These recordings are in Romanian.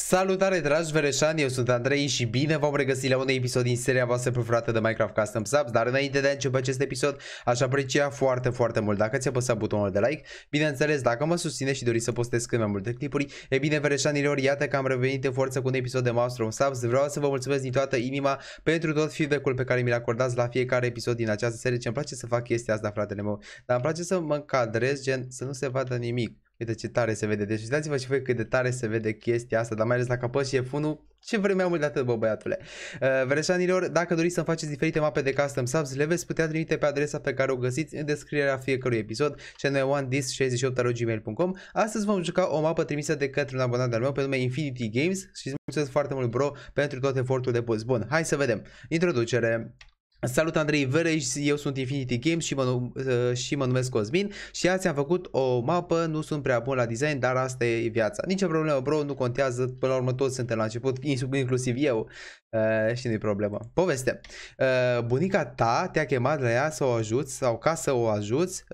Salutare dragi vereșani, eu sunt Andrei și bine v-am regăsit la un episod din seria voastră preferată de Minecraft Custom Subs, dar înainte de a începe acest episod, aș aprecia foarte, foarte mult dacă ți-a apăsat butonul de like, bineînțeles, dacă mă susține și doriți să postez cât mai multe clipuri, e bine vereșanilor, iată că am revenit în forță cu un episod de Maelstrom Subs, vreau să vă mulțumesc din toată inima pentru tot feedback-ul pe care mi-l acordați la fiecare episod din această serie, ce îmi place să fac chestia asta, fratele meu, dar îmi place să mă încadrez, gen, să nu se vadă nimic Uite ce tare se vede. Deci uitați-vă și voi cât de tare se vede chestia asta, dar mai ales la capăt și e 1 Ce vreme am mult de atât, bă, băiatule. Uh, Vereșanilor, dacă doriți să-mi faceți diferite mape de custom subs, le veți putea trimite pe adresa pe care o găsiți în descrierea fiecărui episod, și anume onedis68.gmail.com. Astăzi vom juca o mapă trimisă de către un abonat al meu pe nume Infinity Games și îți mulțumesc foarte mult, bro, pentru tot efortul de pus Bun, hai să vedem. Introducere. Salut Andrei Vereș, eu sunt Infinity Games și mă, uh, și mă numesc Cosmin și azi am făcut o mapă, nu sunt prea bun la design, dar asta e viața. Nici o problemă, bro, nu contează, până la urmă toți suntem la început, inclusiv eu uh, și nu-i problemă. Poveste. Uh, bunica ta te-a chemat la ea să o ajuți sau ca să o ajuți,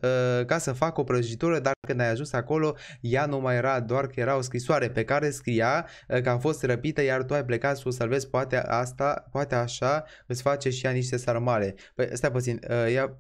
ca să facă o prăjitură, dar când ai ajuns acolo, ea nu mai era, doar că era o scrisoare pe care scria că a fost răpită, iar tu ai plecat să o salvezi, poate asta, poate așa îți face și ea niște salvezi sarmale. Păi stai puțin, uh, ea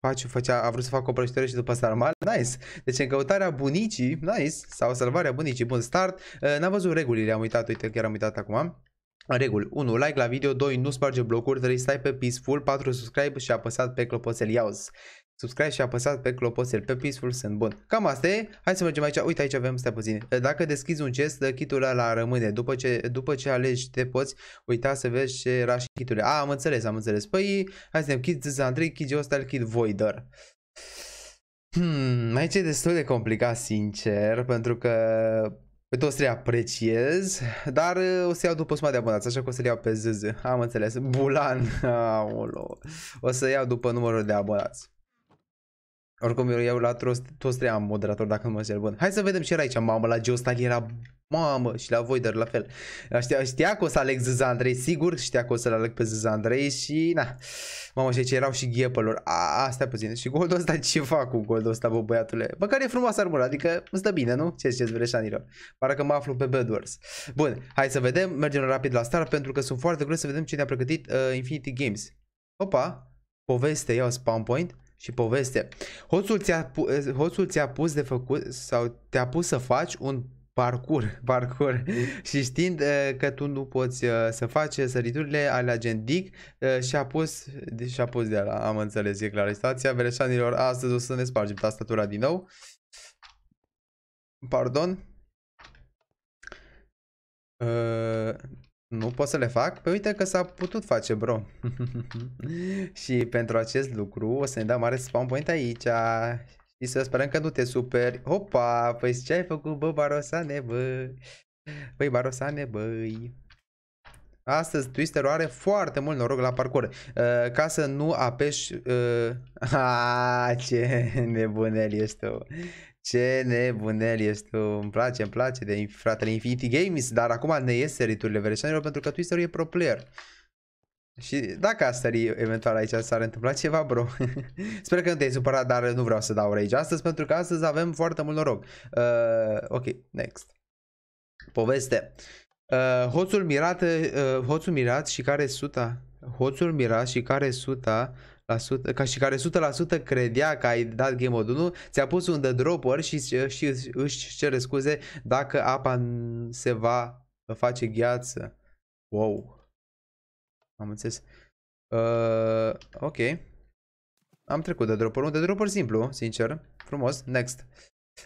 face, făcea, a vrut să facă o prăjitură și după sarmale, nice. Deci în căutarea bunicii, nice, sau salvarea bunicii, bun start. Uh, n-am văzut regulile, am uitat, uite, chiar am uitat acum. În reguli, 1. Like la video, 2. Nu sparge blocuri, 3. Stai pe peaceful, 4. Subscribe și apăsat pe clopoțel. Iauz subscribe și apăsați pe clopoțel, pe peaceful sunt bun. Cam asta e, hai să mergem aici, uite aici avem, stea puțin, dacă deschizi un chest, kitul ăla rămâne, după ce, după ce alegi te poți uita să vezi ce era și kiturile. A, am înțeles, am înțeles, păi, hai să ne kit Zandri, kit Geostal, kit Voider. Hmm, aici e destul de complicat, sincer, pentru că pe toți trei apreciez, dar o să iau după suma de abonați, așa că o să-l iau pe ZZ, am înțeles, Bulan, aolo, o să iau după numărul de abonați. Oricum eu iau la toți trei am moderator dacă nu mă zic bun. Hai să vedem ce era aici, mamă, la Geostal era mamă și la Voider la fel. Știa, știa că o să aleg Andrei sigur, știa că o să-l aleg pe Andrei și na. Mamă, și aici erau și ghepelor. A, stai puțin. Și goldul ăsta ce fac cu goldul ăsta, bă, băiatule? Bă, care e frumoasă armură, adică îmi stă bine, nu? Ce ziceți, vreșanilor? că mă aflu pe Bedwars. Bun, hai să vedem, mergem rapid la start pentru că sunt foarte curios să vedem ce ne-a pregătit uh, Infinity Games. Opa, poveste, iau spawn point și poveste. Hoțul ți-a, hoțul ți-a pus de făcut sau te-a pus să faci un parcur, parcur mm. și știind uh, că tu nu poți uh, să faci săriturile ale gendic uh, și-a pus, și-a pus de la, am înțeles, e clar, stația vereșanilor, astăzi o să ne spargem tastatura din nou. Pardon. Uh, nu pot să le fac? Păi uite că s-a putut face, bro. și pentru acest lucru o să ne dăm mare spawn point aici. Și să sperăm că nu te superi. Hopa, păi ce ai făcut, bă, Barosane, bă? Băi, Barosane, băi. Astăzi Twister are foarte mult noroc la parcur. Uh, ca să nu apeși... Uh... A, ce nebunel ești tu. Ce nebunel ești tu, îmi place, îmi place de fratele Infinity Games, dar acum ne ies seriturile versiunilor, pentru că Twister e pro player. Și dacă asta eventual aici s-ar întâmpla ceva, bro. Sper că nu te-ai supărat, dar nu vreau să dau rage astăzi, pentru că astăzi avem foarte mult noroc. Uh, ok, next. Poveste. Uh, hoțul mirat, uh, hoțul mirat și care suta? Hoțul mirat și care suta ca și care 100% credea că ai dat Game Mode 1, ți-a pus un The dropper și, și își cere scuze dacă apa se va face gheață. Wow. Am înțeles. Uh, ok. Am trecut de dropper, un de dropper simplu, sincer. Frumos. Next.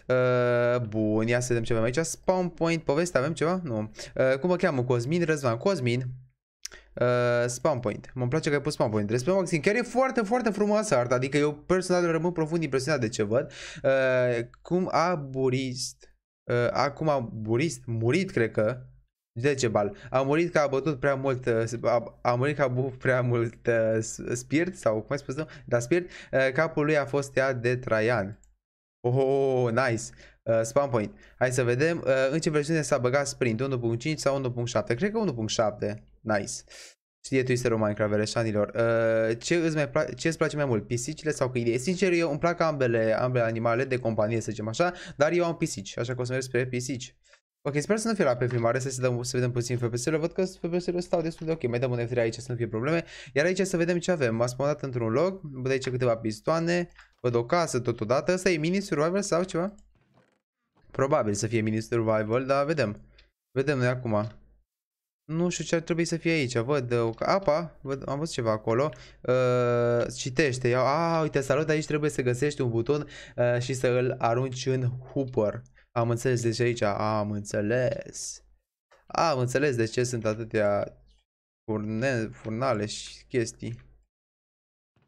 Uh, bun, ia să vedem ce avem aici. Spawn point, poveste, avem ceva? Nu. Uh, cum mă cheamă? Cosmin Răzvan. Cosmin, Uh, spawn point. Mă place că ai pus spawn point. Despre Maxim. Chiar e foarte, foarte frumoasă arta. Adică eu personal rămân profund impresionat de ce văd. Uh, cum a burist. Uh, acum a burist. Murit, cred că. De ce bal? A murit că a bătut prea mult, uh, a, a murit că a bătut prea mult uh, spirit, sau cum ai spus, nu? Da, spirit. Uh, capul lui a fost ea de Traian. Oh, oh, oh, oh nice. Uh, spam point. Hai să vedem uh, în ce versiune s-a băgat sprint, 1.5 sau 1.7. Cred că 1.7. Nice. Știe twisterul Minecraft veleșanilor. Uh, ce, îți mai pla- ce îți place mai mult, pisicile sau câinile? Sincer, eu îmi plac ambele, ambele animale de companie, să zicem așa, dar eu am pisici, așa că o să merg spre pisici. Ok, sper să nu fie la pe primare, să, dăm, să vedem puțin FPS-urile, văd că FPS-urile stau destul de ok, mai dăm un F3 aici să nu fie probleme, iar aici să vedem ce avem, m-a spawnat într-un loc, văd aici câteva pistoane, văd o casă totodată, Asta e mini survival sau ceva? Probabil să fie mini survival, dar vedem, vedem noi acum nu știu ce ar trebui să fie aici. Văd uh, apa, văd, am văzut ceva acolo. Uh, citește. Eu, a, uite, salut, aici trebuie să găsești un buton uh, și să îl arunci în hooper. Am înțeles, deci aici am înțeles. Am înțeles de ce sunt atâtea furne, furnale și chestii.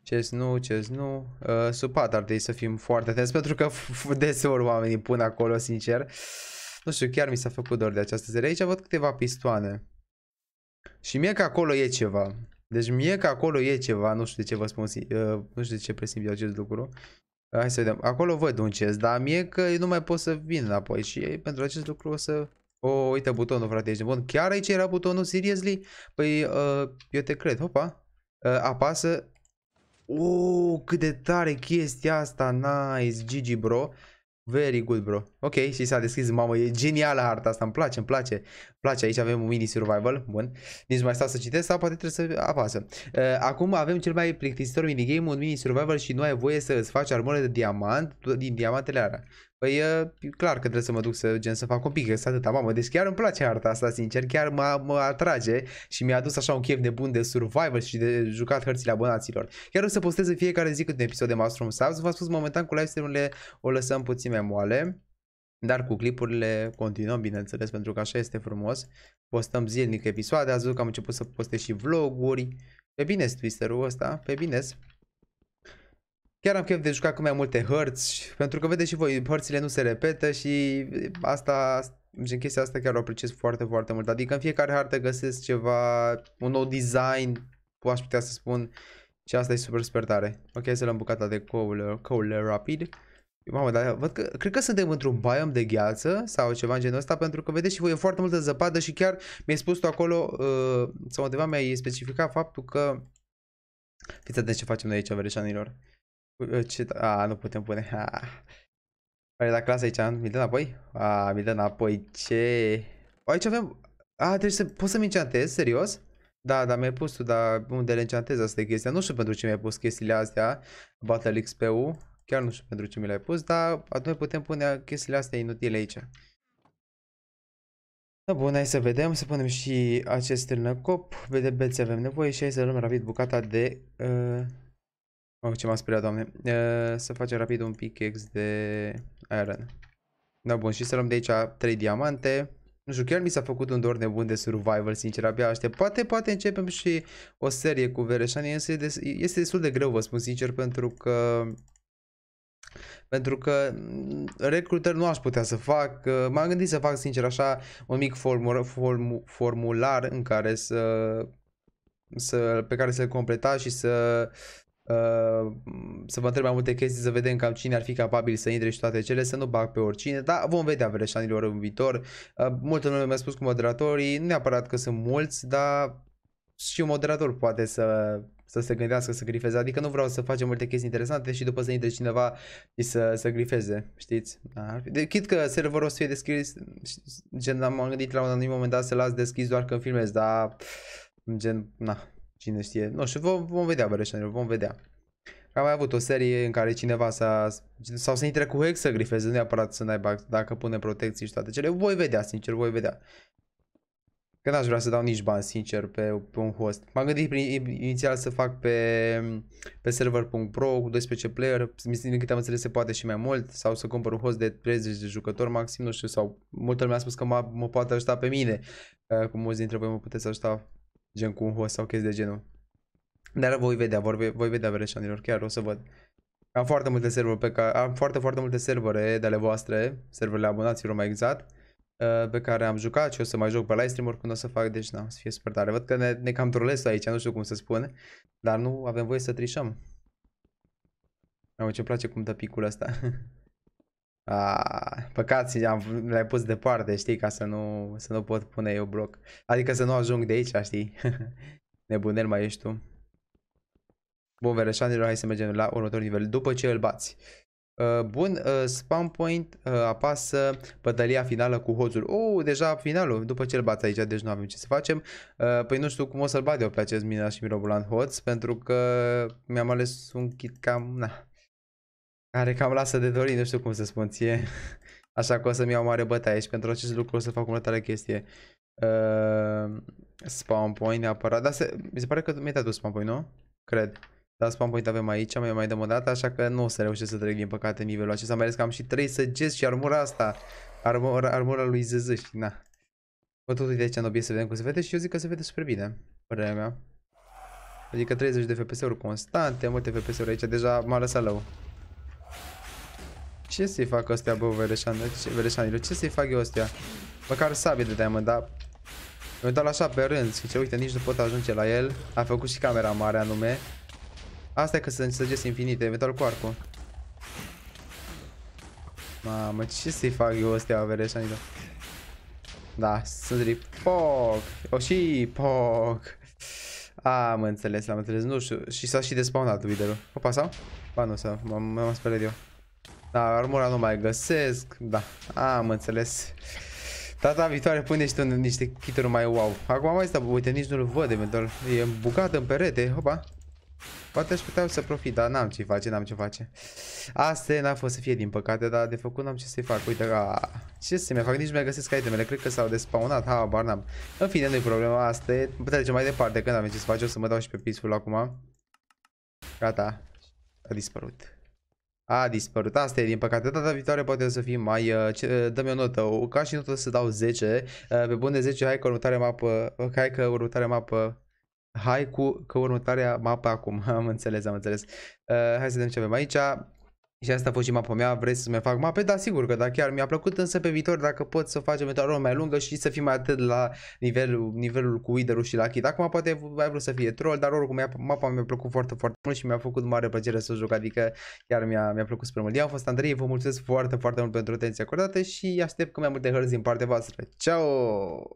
ce nu, ce nu. Uh, supat ar trebui să fim foarte atenți pentru că deseori oamenii pun acolo, sincer. Nu știu, chiar mi s-a făcut dor de această zi, Aici văd câteva pistoane. Și mie că acolo e ceva. Deci mie că acolo e ceva, nu știu de ce vă spun, uh, nu știu de ce presimt eu acest lucru. Hai să vedem. Acolo văd un chest, dar mie că nu mai pot să vin înapoi și pentru acest lucru o să... O, oh, uite butonul, frate, ești bun. Chiar aici era butonul, seriously? Păi, uh, eu te cred, hopa. Uh, apasă... Oh, cât de tare chestia asta, nice, GG, bro. Very good, bro. Ok, și s-a deschis. Mamă, e genială harta asta. Îmi place, îmi place. Îmi place. Aici avem un mini survival. Bun. Nici mai stau să citesc sau poate trebuie să apasă. Uh, acum avem cel mai plictisitor minigame, un mini survival și nu ai voie să îți faci armură de diamant din diamantele alea. Păi e clar că trebuie să mă duc să gen să fac un pic, să atâta, mamă, deci chiar îmi place harta asta, sincer, chiar mă, mă atrage și mi-a adus așa un chef nebun de survival și de jucat hărțile abonaților. Chiar o să postez în fiecare zi cât un episod de Mastrum Subs, v-am spus momentan cu live o lăsăm puțin mai moale, dar cu clipurile continuăm, bineînțeles, pentru că așa este frumos. Postăm zilnic episoade, azi că am început să postez și vloguri, pe bine twister ăsta, pe bine -s. Chiar am chef de jucat cu mai multe hărți, pentru că vedeți și voi, hărțile nu se repetă și asta, în chestia asta chiar o apreciez foarte, foarte mult. Adică în fiecare hartă găsesc ceva, un nou design, aș putea să spun, și asta e super, super tare. Ok, să luăm bucata de coal, coal rapid. Mamă, dar văd că, cred că suntem într-un biom de gheață sau ceva în genul ăsta, pentru că vedeți și voi e foarte multă zăpadă și chiar mi-ai spus tu acolo, uh, sau undeva mi-ai specificat faptul că... Fiți atenți ce facem noi aici, vereșanilor. Ce... Ah, ah. A, nu putem pune. A. Oare dacă las aici, mi dă înapoi? A, mi dă înapoi. Ce? Aici avem... A, trebuie să... Poți să-mi enchantez? Serios? Da, dar mi-ai pus tu, dar unde le enchantez asta e chestia. Nu știu pentru ce mi-ai pus chestiile astea, Battle XP-ul. Chiar nu știu pentru ce mi le-ai pus, dar atunci putem pune chestiile astea inutile aici. Da, bun, hai să vedem, să punem și acest vedem beți avem nevoie și hai să luăm rapid bucata de... Uh... Mă, ce m-am speriat, doamne. E, să facem rapid un pickaxe de iron. Da, bun, și să luăm de aici 3 diamante. Nu știu, chiar mi s-a făcut un dor nebun de survival, sincer, abia aștept. Poate, poate începem și o serie cu vereșani, este, des, este destul de greu, vă spun sincer, pentru că... Pentru că mm, recruiter nu aș putea să fac, m-am gândit să fac sincer așa un mic formul, form, formular în care să, să pe care să-l completa și să Uh, să vă întreb mai multe chestii, să vedem cam cine ar fi capabil să intre și toate cele, să nu bag pe oricine, dar vom vedea vreșanilor în viitor. Uh, multă lume mi-a spus cu moderatorii, nu neapărat că sunt mulți, dar și un moderator poate să să se gândească să grifeze. Adică nu vreau să facem multe chestii interesante și după să intre cineva și să, să grifeze, știți? Da. De, chit că serverul o să fie deschis, gen am gândit la un anumit moment dat să las deschis doar când filmez, dar gen, na, Cine știe. Nu știu, vom, vom vedea, Bereșanilor, vom vedea. Am mai avut o serie în care cineva s-a... sau să intre cu hex să grifeze, nu neapărat să n-ai dacă pune protecții și toate cele. Voi vedea, sincer, voi vedea. Că n-aș vrea să dau nici bani, sincer, pe, pe un host. M-am gândit prin, inițial să fac pe, pe server.pro cu 12 player, din câte am înțeles se poate și mai mult, sau să cumpăr un host de 30 de jucători maxim, nu știu, sau multă lumea a spus că mă, mă poate ajuta pe mine, uh, cum mulți dintre voi mă puteți ajuta Gen cu un host sau chestii de genul. Dar voi vedea, vor, voi vedea vereșanilor, chiar o să văd. Am foarte multe servere pe care, am foarte, foarte multe servere de ale voastre, serverele abonaților mai exact, uh, pe care am jucat și o să mai joc pe live stream când o să fac, deci na, să fie super tare. Văd că ne, ne cam trolesc aici, nu știu cum să spun, dar nu avem voie să trișăm. Am ce place cum dă picul ăsta. A, păcat am, le-ai pus departe, știi, ca să nu, să nu pot pune eu bloc. Adică să nu ajung de aici, știi? Nebunel mai ești tu. Bun, verășanilor, hai să mergem la următorul nivel. După ce îl bați. Uh, bun, uh, spawn point uh, apasă bătălia finală cu hoțul. Oh, deja finalul, după ce îl bați aici, deci nu avem ce să facem. Uh, păi nu știu cum o să-l bat eu pe acest Mina și mirobulant hoț, pentru că mi-am ales un kit cam... Na care cam lasă de dorit, nu știu cum să spun ție. Așa că o să-mi iau mare bătaie aici pentru acest lucru o să fac următoarea chestie. Uh, spawn point neapărat, dar se, mi se pare că mi-ai dat spawn point, nu? Cred. Dar spawn point avem aici, mai mai dăm o dată, așa că nu o să reușesc să trec din păcate nivelul acesta, mai ales că am și 3 săgeți și armura asta. Armura, armura lui ZZ și na. Bă, totul de aici în obiect să vedem cum se vede și eu zic că se vede super bine, părerea mea. Adică 30 de FPS-uri constante, multe FPS-uri aici, deja m-a lăsat low. Ce să-i fac astea, bă, Vereșanilor? Ce, ce să-i fac eu astea? Măcar sabie de mă, dar... Eu dau așa pe rând, zice, uite, nici nu pot ajunge la el. A făcut și camera mare anume. Asta e că sunt săgeți infinite, eventual cu arcul. Mamă, ce să-i fac eu astea, Vereșanilor? Da, sunt rip. Poc! O și poc! Am înțeles, am înțeles, nu știu. Și s-a și despawnat video Opa, sau? Ba nu, sau, m-am speriat eu. Da, armura nu mai găsesc. Da, am înțeles. Data viitoare pune păi, și niște kituri mai wow. Acum mai stă, uite, nici nu-l văd eventual. E bucat în perete, hopa. Poate aș putea să profit, dar n-am ce face, n-am ce face. Asta n-a fost să fie din păcate, dar de făcut n-am ce să-i fac. Uite, a, ce să mi fac, nici nu mai găsesc itemele, cred că s-au despaunat, ha, bar n-am. În fine, nu-i problema, asta e, trecem mai departe, când avem ce să fac, o să mă dau și pe peaceful acum. Gata, a dispărut a dispărut. Asta e, din păcate, data viitoare poate să fim mai... Uh, uh mi o notă, o, ca și notă să dau 10. Uh, pe bune 10, hai că următoarea mapă... Uh, hai că următoarea mapă... Hai cu că următoarea mapă acum. Am înțeles, am înțeles. Uh, hai să vedem ce avem aici. Și asta a fost și mapa mea, vreți să mi fac mape? Da, sigur că da, chiar mi-a plăcut, însă pe viitor dacă pot să facem o rol mai lungă și să fim mai atât la nivelul, nivelul cu wither și la kit. Acum poate ai vrut să fie troll, dar oricum mapa mi-a plăcut foarte, foarte mult și mi-a făcut mare plăcere să joc, adică chiar mi-a, mi-a plăcut super mult. Eu am fost Andrei, vă mulțumesc foarte, foarte mult pentru atenția acordată și aștept cu mai multe hărți din partea voastră. Ciao!